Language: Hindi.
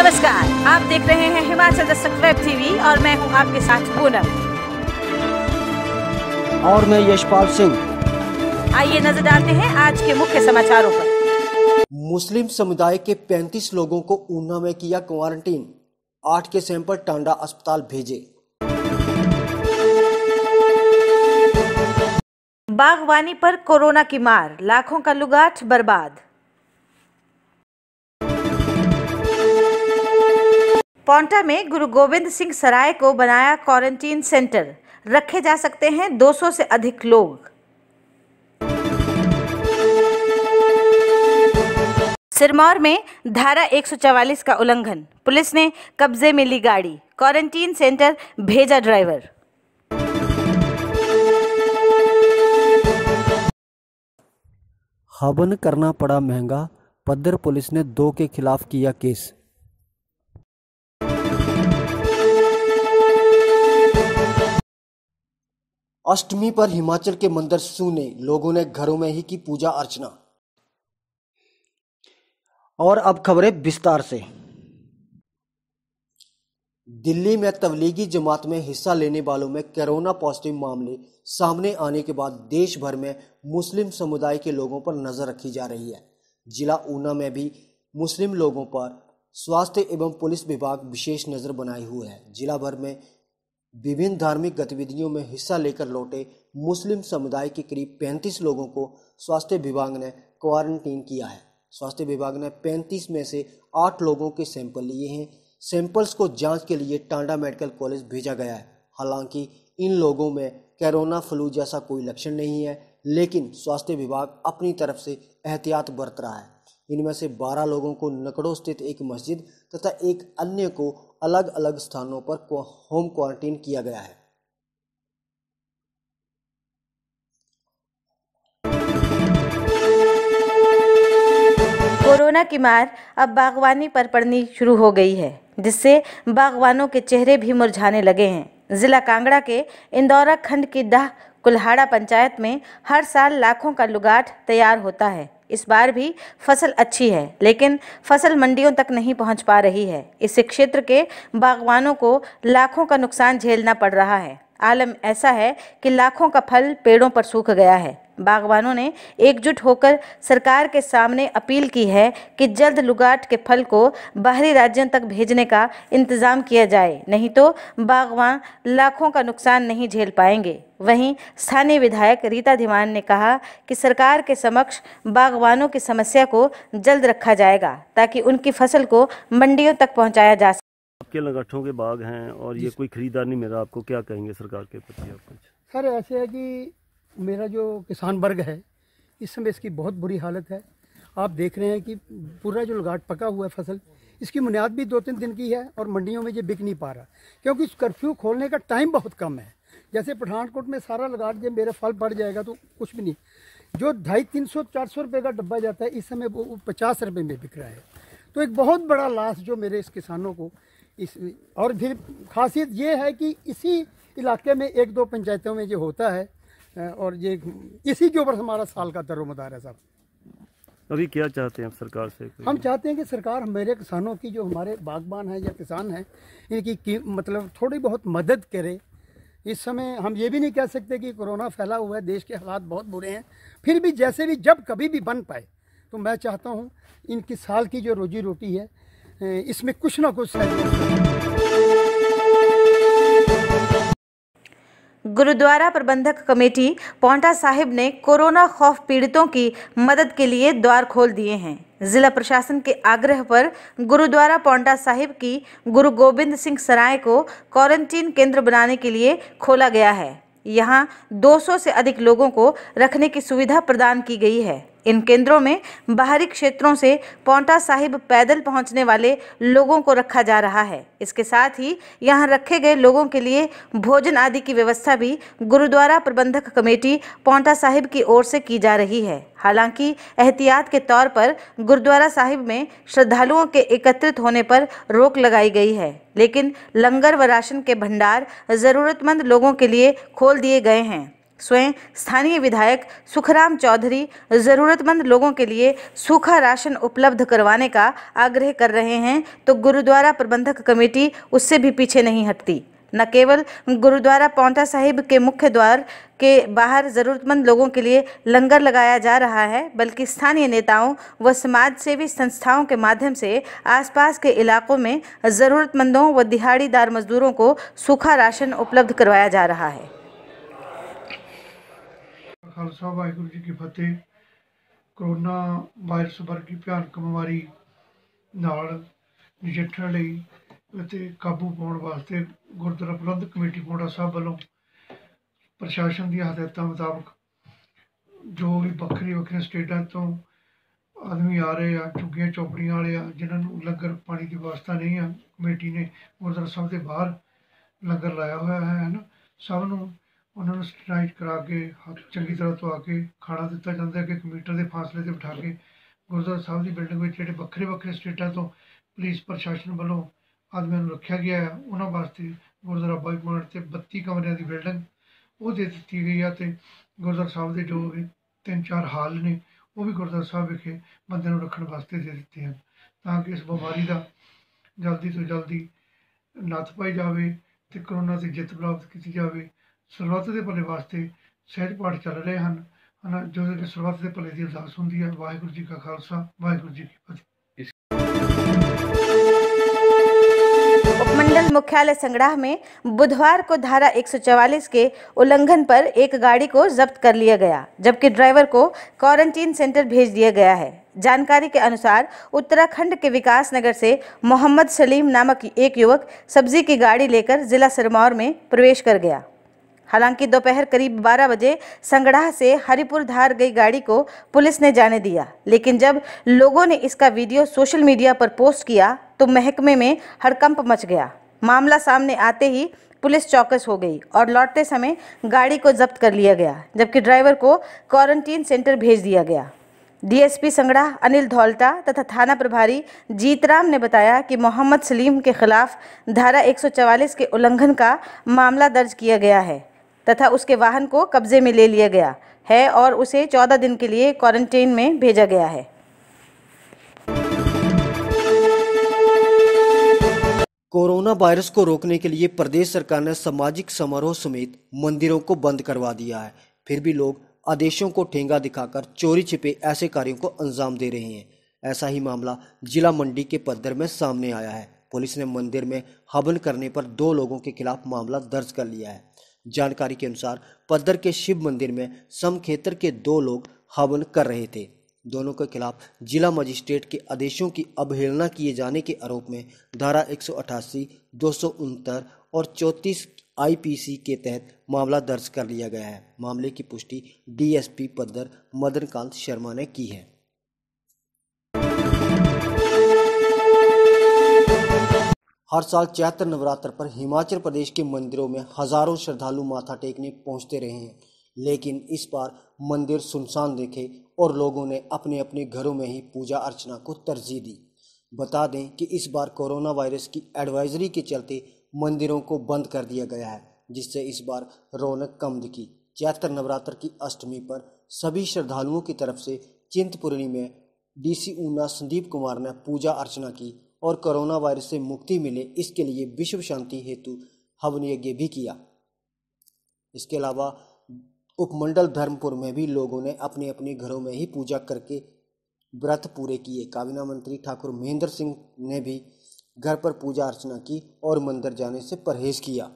नमस्कार आप देख रहे हैं हिमाचल दस्तक वेब टीवी और मैं हूं आपके साथ पूनम और मैं यशपाल सिंह आइए नजर डालते हैं आज के मुख्य समाचारों पर मुस्लिम समुदाय के 35 लोगों को ऊना में किया क्वारंटीन आठ के सैंपल टांडा अस्पताल भेजे बागवानी पर कोरोना की मार लाखों का लुगाट बर्बाद पौंटा में गुरु गोविंद सिंह सराय को बनाया क्वारंटीन सेंटर रखे जा सकते हैं 200 से अधिक लोग सिरमौर में धारा 144 का उल्लंघन पुलिस ने कब्जे में ली गाड़ी क्वारंटीन सेंटर भेजा ड्राइवर हवन करना पड़ा महंगा पद्दर पुलिस ने दो के खिलाफ किया केस अष्टमी पर हिमाचल के मंदिर सूने लोगों ने घरों में ही की पूजा अर्चना और अब खबरें विस्तार से दिल्ली में तबलीगी जमात में हिस्सा लेने वालों में कोरोना पॉजिटिव मामले सामने आने के बाद देश भर में मुस्लिम समुदाय के लोगों पर नज़र रखी जा रही है जिला ऊना में भी मुस्लिम लोगों पर स्वास्थ्य एवं पुलिस विभाग विशेष नज़र बनाए हुए है जिला भर में विभिन्न धार्मिक गतिविधियों में हिस्सा लेकर लौटे मुस्लिम समुदाय के करीब 35 लोगों को स्वास्थ्य विभाग ने क्वारंटीन किया है स्वास्थ्य विभाग ने 35 में से 8 लोगों के सैंपल लिए हैं सैंपल्स को जांच के लिए टांडा मेडिकल कॉलेज भेजा गया है हालांकि इन लोगों में कोरोना फ्लू जैसा कोई लक्षण नहीं है लेकिन स्वास्थ्य विभाग अपनी तरफ से एहतियात बरत रहा है इनमें से बारह लोगों को नकड़ों स्थित एक मस्जिद तथा एक अन्य को अलग अलग स्थानों पर होम क्वारंटीन किया गया है कोरोना की मार अब बागवानी पर पड़नी शुरू हो गई है जिससे बागवानों के चेहरे भी मुरझाने लगे हैं जिला कांगड़ा के इंदौरा खंड की दह कुल्हाड़ा पंचायत में हर साल लाखों का लुगाट तैयार होता है इस बार भी फसल अच्छी है लेकिन फसल मंडियों तक नहीं पहुंच पा रही है इससे क्षेत्र के बागवानों को लाखों का नुकसान झेलना पड़ रहा है आलम ऐसा है कि लाखों का फल पेड़ों पर सूख गया है बागवानों ने एकजुट होकर सरकार के सामने अपील की है कि जल्द लुगाट के फल को बाहरी राज्यों तक भेजने का इंतज़ाम किया जाए नहीं तो बागवान लाखों का नुकसान नहीं झेल पाएंगे वहीं स्थानीय विधायक रीता धीमान ने कहा कि सरकार के समक्ष बागवानों की समस्या को जल्द रखा जाएगा ताकि उनकी फसल को मंडियों तक पहुँचाया जा सके आपके लगाठों के बाग हैं और ये कोई खरीदार नहीं मेरा आपको क्या कहेंगे सरकार के प्रति आप कुछ सर ऐसे है कि मेरा जो किसान वर्ग है इस समय इसकी बहुत बुरी हालत है आप देख रहे हैं कि पूरा जो लगाट पका हुआ है फसल इसकी बुनियाद भी दो तीन दिन की है और मंडियों में ये बिक नहीं पा रहा क्योंकि कर्फ्यू खोलने का टाइम बहुत कम है जैसे पठानकोट में सारा लगाट जब मेरा फल पड़ जाएगा तो कुछ भी नहीं जो ढाई तीन सौ चार सौ रुपये का डब्बा जाता है इस समय वो पचास रुपये में बिक रहा है तो एक बहुत बड़ा लाश जो मेरे इस किसानों को इस और फिर खासियत ये है कि इसी इलाके में एक दो पंचायतों में जो होता है और ये इसी के ऊपर हमारा साल का मदार है साहब तो अभी क्या चाहते हैं सरकार से हम चाहते हैं कि सरकार मेरे किसानों की जो हमारे बागबान हैं या किसान हैं इनकी मतलब थोड़ी बहुत मदद करे इस समय हम ये भी नहीं कह सकते कि कोरोना फैला हुआ है देश के हालात बहुत बुरे हैं फिर भी जैसे भी जब कभी भी बन पाए तो मैं चाहता हूँ इनकी साल की जो रोजी रोटी है इसमें कुछ ना कुछ गुरुद्वारा प्रबंधक कमेटी पौंटा साहिब ने कोरोना खौफ पीड़ितों की मदद के लिए द्वार खोल दिए हैं जिला प्रशासन के आग्रह पर गुरुद्वारा पौंटा साहिब की गुरु गोविंद सिंह सराय को क्वारंटीन केंद्र बनाने के लिए खोला गया है यहाँ 200 से अधिक लोगों को रखने की सुविधा प्रदान की गई है इन केंद्रों में बाहरी क्षेत्रों से पौंटा साहिब पैदल पहुंचने वाले लोगों को रखा जा रहा है इसके साथ ही यहां रखे गए लोगों के लिए भोजन आदि की व्यवस्था भी गुरुद्वारा प्रबंधक कमेटी पौंटा साहिब की ओर से की जा रही है हालांकि एहतियात के तौर पर गुरुद्वारा साहिब में श्रद्धालुओं के एकत्रित होने पर रोक लगाई गई है लेकिन लंगर व राशन के भंडार ज़रूरतमंद लोगों के लिए खोल दिए गए हैं स्वयं स्थानीय विधायक सुखराम चौधरी ज़रूरतमंद लोगों के लिए सूखा राशन उपलब्ध करवाने का आग्रह कर रहे हैं तो गुरुद्वारा प्रबंधक कमेटी उससे भी पीछे नहीं हटती न केवल गुरुद्वारा पौंटा साहिब के मुख्य द्वार के बाहर ज़रूरतमंद लोगों के लिए लंगर लगाया जा रहा है बल्कि स्थानीय नेताओं व समाज सेवी संस्थाओं के माध्यम से आसपास के इलाकों में ज़रूरतमंदों व दिहाड़ीदार मजदूरों को सूखा राशन उपलब्ध करवाया जा रहा है ਖਾਲਸਾ ਵਾਹਿਗੁਰੂ ਜੀ ਕੀ ਫਤਿਹ ਕਰੋਨਾ ਵਾਇਰਸ ਵਰਗੀ ਭਿਆਨਕ ਬਿਮਾਰੀ ਨਾਲ ਨਜਿੱਠਣ ਲਈ ਅਤੇ ਕਾਬੂ ਪਾਉਣ ਵਾਸਤੇ ਗੁਰਦੁਆਰਾ ਪ੍ਰਬੰਧ ਕਮੇਟੀ ਮੋੜਾ ਸਾਹਿਬ ਵੱਲੋਂ ਪ੍ਰਸ਼ਾਸਨ ਦੀਆਂ ਹਦਾਇਤਾਂ ਮੁਤਾਬਕ ਜੋ ਵੀ ਬੱਕਰੀ ਵੱਖਰੇ ਸਟੇਟਾਂ ਤੋਂ ਆਦਮੀ ਆ ਰਹੇ ਆ ਚੁੱਗੀਆਂ ਚੌਪੜੀਆਂ ਵਾਲੇ ਆ ਜਿਨ੍ਹਾਂ ਨੂੰ ਲੰਗਰ ਪਾਣੀ ਦੀ ਵਿਵਸਥਾ ਨਹੀਂ ਆ ਕਮੇਟੀ ਨੇ ਗੁਰਦੁਆਰਾ ਸਾਹਿਬ ਦੇ ਬਾਹਰ ਲੰਗਰ ਲਾਇਆ ਹੋਇਆ ਹੈ ਨਾ ਸਭ ਨੂੰ ਉਹਨਾਂ ਨੂੰ ਸਟ੍ਰਾਈਕ ਕਰਾ ਕੇ ਹੱਥ ਚੰਗੀ ਤਰ੍ਹਾਂ ਧਵਾ ਕੇ ਖਾਣਾ ਦਿੱਤਾ ਜਾਂਦਾ ਹੈ ਕਿ ਕੰਪਿਊਟਰ ਦੇ ਫਾਸਲੇ ਤੇ ਬਿਠਾ ਕੇ ਗੁਰਦੁਆਰਾ ਸਾਹਿਬ ਦੀ ਬਿਲਡਿੰਗ ਵਿੱਚ ਜਿਹੜੇ ਵੱਖਰੇ ਵੱਖਰੇ ਸਟੇਟਾਂ ਤੋਂ ਪੁਲਿਸ ਪ੍ਰਸ਼ਾਸਨ ਵੱਲੋਂ ਆਦਮੀਆਂ ਨੂੰ ਰੱਖਿਆ ਗਿਆ ਹੈ ਉਹਨਾਂ ਵਾਸਤੇ ਗੁਰਦੁਆਰਾ ਬਾਈ ਪੁਆਇੰਟ ਤੇ 32 ਕਮਰਿਆਂ ਦੀ ਬਿਲਡਿੰਗ ਉਹ ਦੇ ਦਿੱਤੀ ਗਈ ਹੈ ਤੇ ਗੁਰਦੁਆਰਾ ਸਾਹਿਬ ਦੇ ਜੋ ਤਿੰਨ ਚਾਰ ਹਾਲ ਨੇ ਉਹ ਵੀ ਗੁਰਦੁਆਰਾ ਸਾਹਿਬ ਵਿਖੇ ਬੰਦੇ ਨੂੰ ਰੱਖਣ ਵਾਸਤੇ ਦੇ ਦਿੱਤੇ ਹਨ ਤਾਂ ਕਿ ਇਸ ਬਿਮਾਰੀ ਦਾ ਜਲਦੀ ਤੋਂ ਜਲਦੀ ਨੱਥ ਪਾਈ ਜਾਵੇ ਤੇ ਕਰੋਨਾ ਦੀ ਜਿੱਤ ਪ੍ਰਾਪਤ ਕੀਤੀ ਜਾਵੇ सरबत के भले वास्ते सहज पाठ चल रहे हैं है ना जो कि सरबत के भले की अरदास होंगी है वाहगुरू जी का खालसा वाहगुरू जी की फतह उपमंडल मुख्यालय संग्राह में बुधवार को धारा 144 के उल्लंघन पर एक गाड़ी को जब्त कर लिया गया जबकि ड्राइवर को क्वारंटीन सेंटर भेज दिया गया है जानकारी के अनुसार उत्तराखंड के विकास नगर से मोहम्मद सलीम नामक एक युवक सब्जी की गाड़ी लेकर जिला सिरमौर में प्रवेश कर गया हालांकि दोपहर करीब 12 बजे संगड़ाह से हरिपुर धार गई गाड़ी को पुलिस ने जाने दिया लेकिन जब लोगों ने इसका वीडियो सोशल मीडिया पर पोस्ट किया तो महकमे में हड़कंप मच गया मामला सामने आते ही पुलिस चौकस हो गई और लौटते समय गाड़ी को जब्त कर लिया गया जबकि ड्राइवर को क्वारंटीन सेंटर भेज दिया गया डीएसपी संगड़ा अनिल धौलटा तथा थाना प्रभारी जीतराम ने बताया कि मोहम्मद सलीम के खिलाफ धारा 144 के उल्लंघन का मामला दर्ज किया गया है तथा उसके वाहन को कब्जे में ले लिया गया है और उसे चौदह दिन के लिए क्वारंटीन में भेजा गया है कोरोना वायरस को रोकने के लिए प्रदेश सरकार ने सामाजिक समारोह समेत मंदिरों को बंद करवा दिया है फिर भी लोग आदेशों को ठेंगा दिखाकर चोरी छिपे ऐसे कार्यों को अंजाम दे रहे हैं ऐसा ही मामला जिला मंडी के पद्धर में सामने आया है पुलिस ने मंदिर में हवन करने पर दो लोगों के खिलाफ मामला दर्ज कर लिया है जानकारी के अनुसार पद्धर के शिव मंदिर में खेतर के दो लोग हवन कर रहे थे दोनों के खिलाफ जिला मजिस्ट्रेट के आदेशों की अवहेलना किए जाने के आरोप में धारा एक सौ अठासी दो सौ और चौंतीस आईपीसी के तहत मामला दर्ज कर लिया गया है मामले की पुष्टि डीएसपी पद्दर मदनकांत शर्मा ने की है हर साल चैत्र नवरात्र पर हिमाचल प्रदेश के मंदिरों में हजारों श्रद्धालु माथा टेकने पहुंचते रहे हैं लेकिन इस बार मंदिर सुनसान देखे और लोगों ने अपने अपने घरों में ही पूजा अर्चना को तरजीह दी बता दें कि इस बार कोरोना वायरस की एडवाइजरी के चलते मंदिरों को बंद कर दिया गया है जिससे इस बार रौनक कम दिखी चैत्र नवरात्र की अष्टमी पर सभी श्रद्धालुओं की तरफ से चिंतपुर्णी में डीसी ऊना संदीप कुमार ने पूजा अर्चना की और कोरोना वायरस से मुक्ति मिले इसके लिए विश्व शांति हेतु हवन यज्ञ भी किया इसके अलावा उपमंडल धर्मपुर में भी लोगों ने अपने अपने घरों में ही पूजा करके व्रत पूरे किए काबीना मंत्री ठाकुर महेंद्र सिंह ने भी घर पर पूजा अर्चना की और मंदिर जाने से परहेज किया